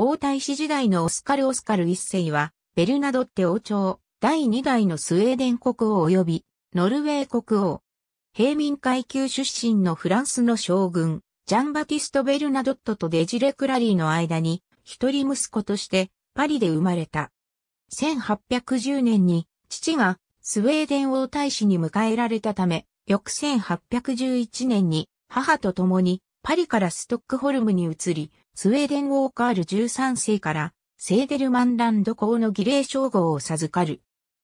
王太子時代のオスカル・オスカル一世は、ベルナドッテ王朝、第2代のスウェーデン国王及び、ノルウェー国王。平民階級出身のフランスの将軍、ジャンバティスト・ベルナドットとデジレ・クラリーの間に、一人息子として、パリで生まれた。1810年に、父が、スウェーデン王太子に迎えられたため、翌1811年に、母と共に、パリからストックホルムに移り、スウェーデン王カール13世からセーデルマンランド公の儀礼称号を授かる。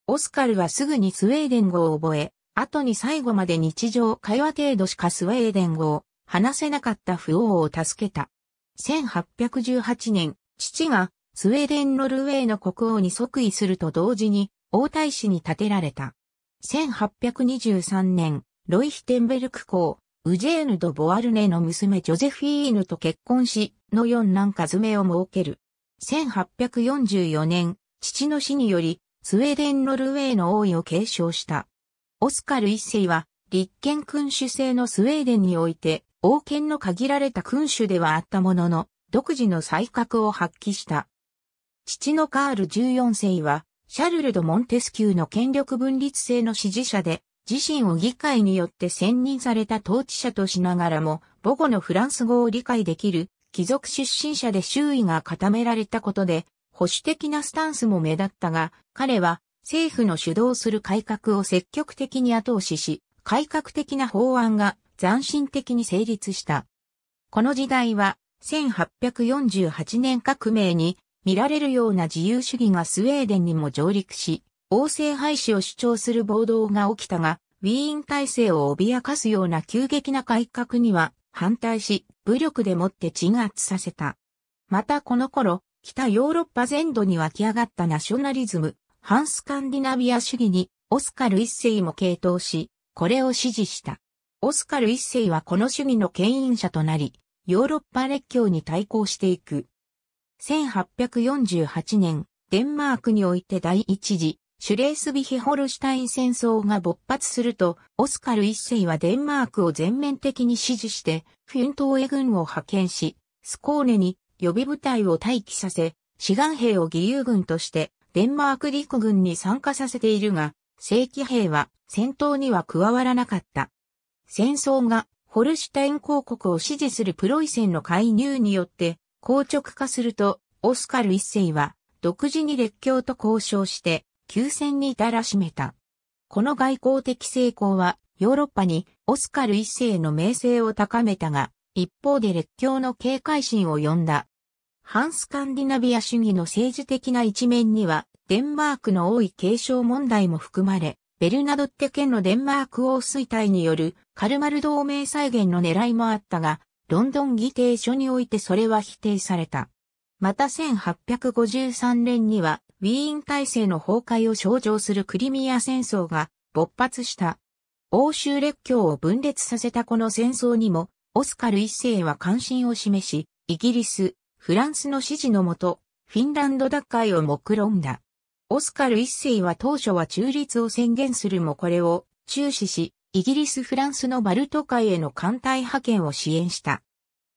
オスカルはすぐにスウェーデン語を覚え、後に最後まで日常会話程度しかスウェーデン語を話せなかった不王を助けた。1818年、父がスウェーデン・ノルウェーの国王に即位すると同時に王太子に立てられた。1823年、ロイヒテンベルク公、ウジェーヌ・ド・ボワルネの娘ジョゼフィーヌと結婚し、の四男かズメを設ける。1844年、父の死により、スウェーデン・ノルウェーの王位を継承した。オスカル一世は、立憲君主制のスウェーデンにおいて、王権の限られた君主ではあったものの、独自の才覚を発揮した。父のカール14世は、シャルル・ド・モンテスキューの権力分立制の支持者で、自身を議会によって選任された統治者としながらも、母語のフランス語を理解できる貴族出身者で周囲が固められたことで、保守的なスタンスも目立ったが、彼は政府の主導する改革を積極的に後押しし、改革的な法案が斬新的に成立した。この時代は1848年革命に見られるような自由主義がスウェーデンにも上陸し、王政廃止を主張する暴動が起きたが、ウィーン体制を脅かすような急激な改革には反対し、武力でもって鎮圧させた。またこの頃、北ヨーロッパ全土に湧き上がったナショナリズム、反スカンディナビア主義に、オスカル一世も傾倒し、これを支持した。オスカル一世はこの主義の牽引者となり、ヨーロッパ列強に対抗していく。1848年、デンマークにおいて第一次シュレースビヒホルシュタイン戦争が勃発すると、オスカル一世はデンマークを全面的に支持して、フュントーエ軍を派遣し、スコーネに予備部隊を待機させ、志願兵を義勇軍として、デンマーク陸軍に参加させているが、正規兵は戦闘には加わらなかった。戦争がホルシュタイン公国を支持するプロイセンの介入によって、硬直化すると、オスカル一世は、独自に列強と交渉して、休戦に至らしめた。この外交的成功はヨーロッパにオスカル一世の名声を高めたが、一方で列強の警戒心を呼んだ。反スカンディナビア主義の政治的な一面には、デンマークの多い継承問題も含まれ、ベルナドッテ県のデンマーク王衰退によるカルマル同盟再現の狙いもあったが、ロンドン議定書においてそれは否定された。また1853年にはウィーン体制の崩壊を象徴するクリミア戦争が勃発した。欧州列強を分裂させたこの戦争にも、オスカル一世は関心を示し、イギリス、フランスの支持のもと、フィンランド奪回を目論んだ。オスカル一世は当初は中立を宣言するもこれを注視し、イギリス・フランスのバルト海への艦隊派遣を支援した。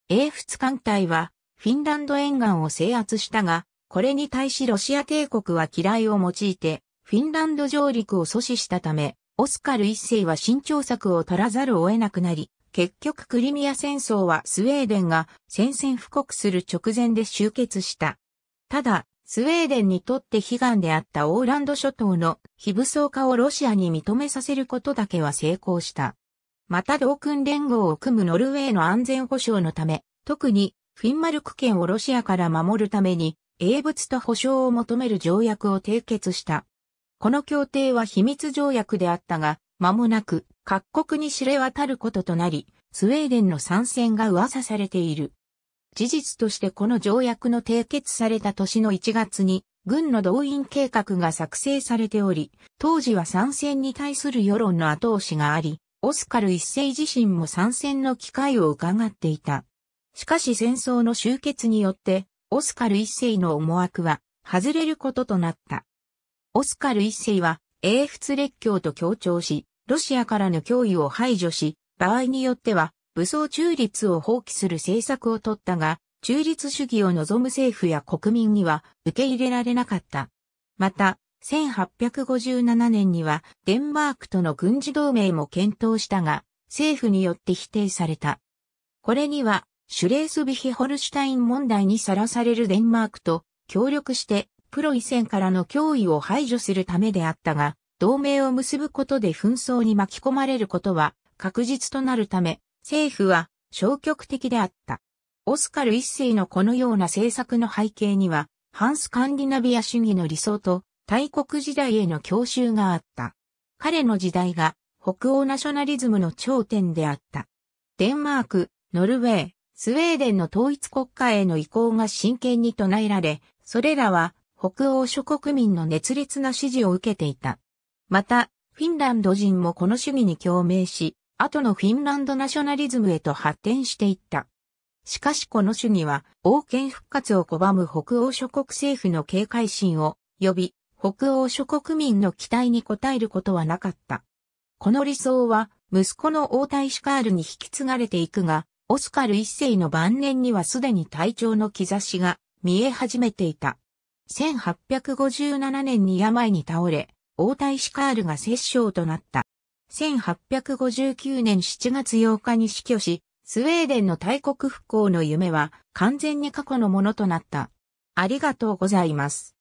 英仏艦隊は、フィンランド沿岸を制圧したが、これに対しロシア帝国は嫌いを用いて、フィンランド上陸を阻止したため、オスカル一世は新調策を取らざるを得なくなり、結局クリミア戦争はスウェーデンが宣戦布告する直前で終結した。ただ、スウェーデンにとって悲願であったオーランド諸島の非武装化をロシアに認めさせることだけは成功した。また同訓連合を組むノルウェーの安全保障のため、特にフィンマルク県をロシアから守るために英物と保障を求める条約を締結した。この協定は秘密条約であったが、間もなく各国に知れ渡ることとなり、スウェーデンの参戦が噂されている。事実としてこの条約の締結された年の1月に、軍の動員計画が作成されており、当時は参戦に対する世論の後押しがあり、オスカル一世自身も参戦の機会を伺っていた。しかし戦争の終結によって、オスカル一世の思惑は外れることとなった。オスカル一世は英仏列強と協調し、ロシアからの脅威を排除し、場合によっては武装中立を放棄する政策を取ったが、中立主義を望む政府や国民には受け入れられなかった。また、1857年にはデンマークとの軍事同盟も検討したが、政府によって否定された。これにはシュレースビヒホルシュタイン問題にさらされるデンマークと協力してプロイセンからの脅威を排除するためであったが、同盟を結ぶことで紛争に巻き込まれることは確実となるため、政府は消極的であった。オスカル一世のこのような政策の背景には、ハンスカンディナビア主義の理想と大国時代への教習があった。彼の時代が北欧ナショナリズムの頂点であった。デンマーク、ノルウェー、スウェーデンの統一国家への移行が真剣に唱えられ、それらは北欧諸国民の熱烈な支持を受けていた。また、フィンランド人もこの主義に共鳴し、後のフィンランドナショナリズムへと発展していった。しかしこの主義は、王権復活を拒む北欧諸国政府の警戒心を呼び、北欧諸国民の期待に応えることはなかった。この理想は、息子の王太子カールに引き継がれていくが、オスカル一世の晩年にはすでに体調の兆しが見え始めていた。1857年に病に倒れ、王太子カールが摂政となった。1859年7月8日に死去し、スウェーデンの大国復興の夢は完全に過去のものとなった。ありがとうございます。